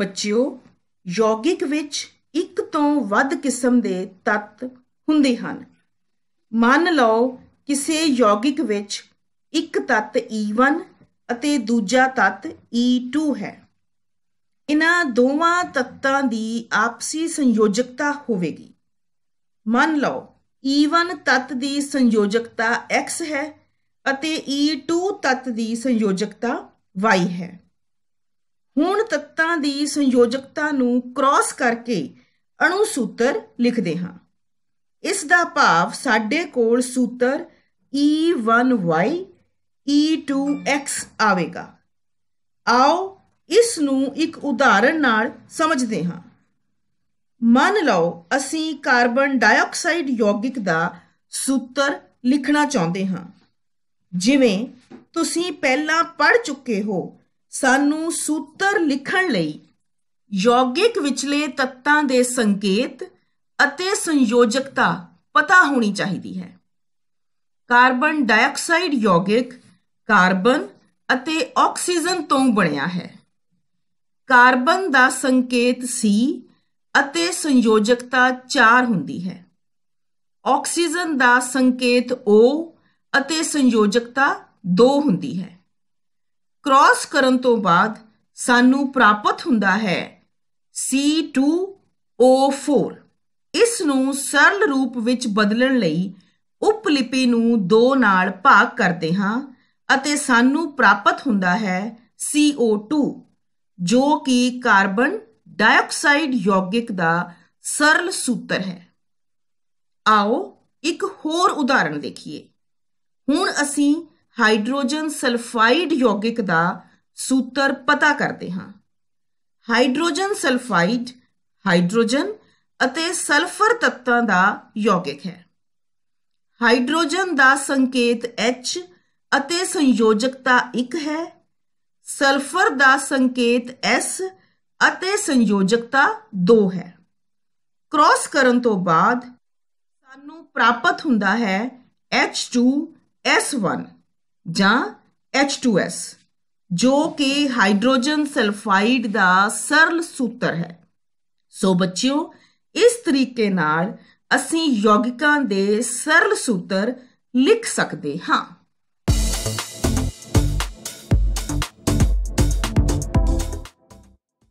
ਬੱਚਿਓ ਯੋਗਿਕ ਵਿੱਚ ਇੱਕ ਤੋਂ ਵੱਧ ਕਿਸਮ ਦੇ ਤੱਤ ਹੁੰਦੇ ਹਨ ਮੰਨ ਲਓ ਕਿਸੇ ਯੋਗਿਕ ਵਿੱਚ ਇੱਕ ਤੱਤ E1 ਅਤੇ ਦੂਜਾ ਤੱਤ E2 ਹੈ ਇਹਨਾਂ ਦੋਵਾਂ ਤੱਤਾਂ ਦੀ ਆਪਸੀ ਸੰਯੋਜਕਤਾ ਹੋਵੇਗੀ ਮੰਨ ਲਓ E1 ਤੱਤ ਦੀ ਸੰਯੋਜਕਤਾ X ਹੈ ਅਤੇ E2 ਤੱਤ ਦੀ ਸੰਯੋਜਕਤਾ Y ਹੈ ਦੀ ਸੰਯੋਜਕਤਾ ਨੂੰ ਕ੍ਰਾਸ ਕਰਕੇ ਅਣੂ ਸੂਤਰ ਲਿਖਦੇ ਹਾਂ ਇਸ ਦਾ ਭਾਵ ਸਾਡੇ ਕੋਲ ਸੂਤਰ E1Y E2X ਆਵੇਗਾ ਆਓ ਇਸ ਨੂੰ ਇੱਕ ਉਦਾਹਰਣ ਨਾਲ ਸਮਝਦੇ ਹਾਂ ਮੰਨ ਲਓ ਅਸੀਂ ਕਾਰਬਨ ਡਾਈਆਕਸਾਈਡ ਯੋਗਿਕ ਦਾ ਸੂਤਰ ਲਿਖਣਾ ਚਾਹੁੰਦੇ ਹਾਂ ਜਿਵੇਂ ਤੁਸੀਂ ਪਹਿਲਾਂ ਪੜ ਚੁੱਕੇ ਹੋ ਸਾਨੂੰ ਸੂਤਰ ਲਿਖਣ ਲਈ ਯੋਗਿਕ ਵਿਚਲੇ ਤੱਤਾਂ ਦੇ ਸੰਕੇਤ ਅਤੇ ਸੰਯੋਜਕਤਾ ਪਤਾ ਹੋਣੀ ਚਾਹੀਦੀ ਹੈ ਕਾਰਬਨ ਡਾਈਆਕਸਾਈਡ ਯੋਗਿਕ ਕਾਰਬਨ ਅਤੇ ਆਕਸੀਜਨ ਤੋਂ ਬਣਿਆ ਹੈ ਕਾਰਬਨ ਦਾ ਸੰਕੇਤ C ਅਤੇ ਸੰਯੋਜਕਤਾ 4 ਹੁੰਦੀ ਹੈ ਆਕਸੀਜਨ ਦਾ ਸੰਕੇਤ O ਅਤੇ ਸੰਯੋਜਕਤਾ 2 ਹੁੰਦੀ ਹੈ ਕ੍ਰਾਸ ਕਰਨ ਤੋਂ ਬਾਅਦ ਸਾਨੂੰ ਪ੍ਰਾਪਤ ਹੁੰਦਾ ਹੈ C2O4 ਇਸ ਨੂੰ ਸਰਲ ਰੂਪ ਵਿੱਚ ਬਦਲਣ ਲਈ ਉਪਲਿਪੀ ਨੂੰ 2 ਨਾਲ ਭਾਗ ਕਰਦੇ ਹਾਂ ਅਤੇ ਸਾਨੂੰ ਪ੍ਰਾਪਤ ਹੁੰਦਾ ਹੈ CO2 ਜੋ ਕਿ ਕਾਰਬਨ ਡਾਈਆਕਸਾਈਡ ਯੌਗਿਕ ਦਾ ਸਰਲ ਸੂਤਰ ਹੈ ਆਓ ਇੱਕ ਹੋਰ ਉਦਾਹਰਣ ਦੇਖੀਏ ਹੁਣ ਅਸੀਂ ਹਾਈਡਰੋਜਨ ਸਲਫਾਈਡ ਯੋਗਿਕ ਦਾ ਸੂਤਰ ਪਤਾ ਕਰਦੇ ਹਾਂ ਹਾਈਡਰੋਜਨ ਸਲਫਾਈਡ ਹਾਈਡਰੋਜਨ ਅਤੇ ਸਲਫਰ ਤੱਤਾਂ ਦਾ ਯੋਗਿਕ ਹੈ ਹਾਈਡਰੋਜਨ ਦਾ ਸੰਕੇਤ H ਅਤੇ ਸੰਯੋਜਕਤਾ 1 ਹੈ ਸਲਫਰ ਦਾ ਸੰਕੇਤ S ਅਤੇ ਸੰਯੋਜਕਤਾ 2 ਹੈ ਕ੍ਰਾਸ ਕਰਨ ਤੋਂ ਬਾਅਦ ਸਾਨੂੰ ਪ੍ਰਾਪਤ ਹੁੰਦਾ ਹੈ H2S1 ਜਾਂ H2S ਜੋ ਕਿ ਹਾਈਡਰੋਜਨ ਸਲਫਾਈਡ ਦਾ ਸਰਲ ਸੂਤਰ ਹੈ ਸੋ ਬੱਚਿਓ ਇਸ ਤਰੀਕੇ ਨਾਲ ਅਸੀਂ ਯੋਗਿਕਾਂ ਦੇ ਸਰਲ ਸੂਤਰ ਲਿਖ ਸਕਦੇ ਹਾਂ